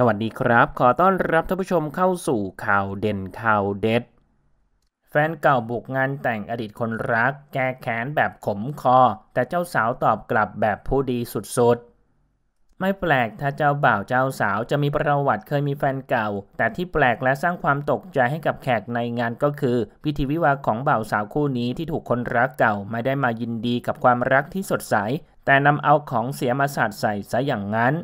สวัสดีครับ ขอต้อนรับท่านผู้ชมเข้าสู่ข่าวเด่นข่าวเด็ด แฟนเก่าบุกงานแต่งอดีตคนรัก แก้แค้นแบบขมคอแต่เจ้าสาวตอบกลับแบบผู้ดีสุดๆไม่แปลกถ้าเจ้าบ่าวเจ้าสาวจะมีประวัติเคยมีแฟนเก่า แต่ที่แปลกและสร้างความตกใจให้กับแขกในงานก็คือพิธีวิวาของบ่าวสาวคู่นี้ที่ถูกคนรักเก่าไม่ได้มายินดีกับความรักที่สดใส แต่นำเอาของเสียมาสาดใส่ซะอย่างนั้น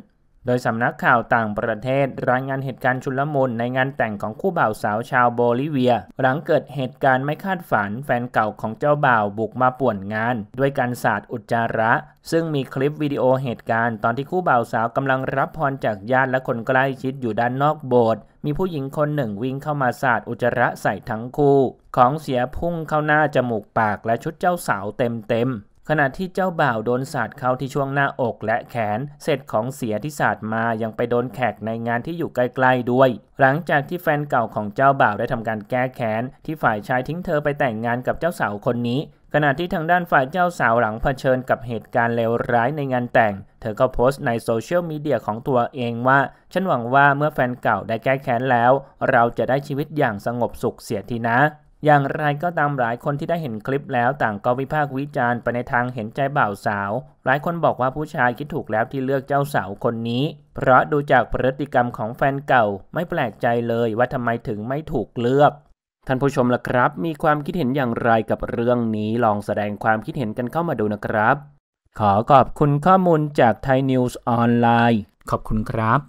โดย สำนักข่าวต่างประเทศรายงานเหตุการณ์ชุลมุนในงานแต่งของคู่บ่าวสาวชาวโบลิเวีย หลังเกิดเหตุการณ์ไม่คาดฝัน แฟนเก่าของเจ้าบ่าวบุกมาป่วนงานด้วยการสาดอุจจาระ ซึ่งมีคลิปวิดีโอเหตุการณ์ตอนที่คู่บ่าวสาวกำลังรับพรจากญาติและคนใกล้ชิดอยู่ด้านนอกโบสถ์มีผู้หญิงคนหนึ่งวิ่งเข้ามาสาดอุจจาระใส่ทั้งคู่ของเสียพุ่งเข้าหน้าจมูกปากและชุดเจ้าสาวเต็มเต็มขณะที่เจ้าบ่าวโดนสาดเข้าที่ช่วงหน้าอกและแขน เสร็จของเสียที่สาดมายังไปโดนแขกในงานที่อยู่ใกล้ๆด้วย หลังจากที่แฟนเก่าของเจ้าบ่าวได้ทำการแก้แค้นที่ฝ่ายชายทิ้งเธอไปแต่งงานกับเจ้าสาวคนนี้ ขณะที่ทางด้านฝ่ายเจ้าสาวหลังเผชิญกับเหตุการณ์เลวร้ายในงานแต่ง เธอก็โพสต์ในโซเชียลมีเดียของตัวเองว่า ฉันหวังว่าเมื่อแฟนเก่าได้แก้แค้นแล้ว เราจะได้ชีวิตอย่างสงบสุขเสียทีนะอย่างไรก็ตามหลายคนที่ได้เห็นคลิปแล้วต่างก็วิพากษ์วิจารณ์ไปในทางเห็นใจบ่าวสาว หลายคนบอกว่าผู้ชายคิดถูกแล้วที่เลือกเจ้าสาวคนนี้ เพราะดูจากพฤติกรรมของแฟนเก่าไม่แปลกใจเลยว่าทำไมถึงไม่ถูกเลือก ท่านผู้ชมล่ะครับ มีความคิดเห็นอย่างไรกับเรื่องนี้ลองแสดงความคิดเห็นกันเข้ามาดูนะครับ ขอขอบคุณข้อมูลจากไทยนิวส์ออนไลน์ขอบคุณครับ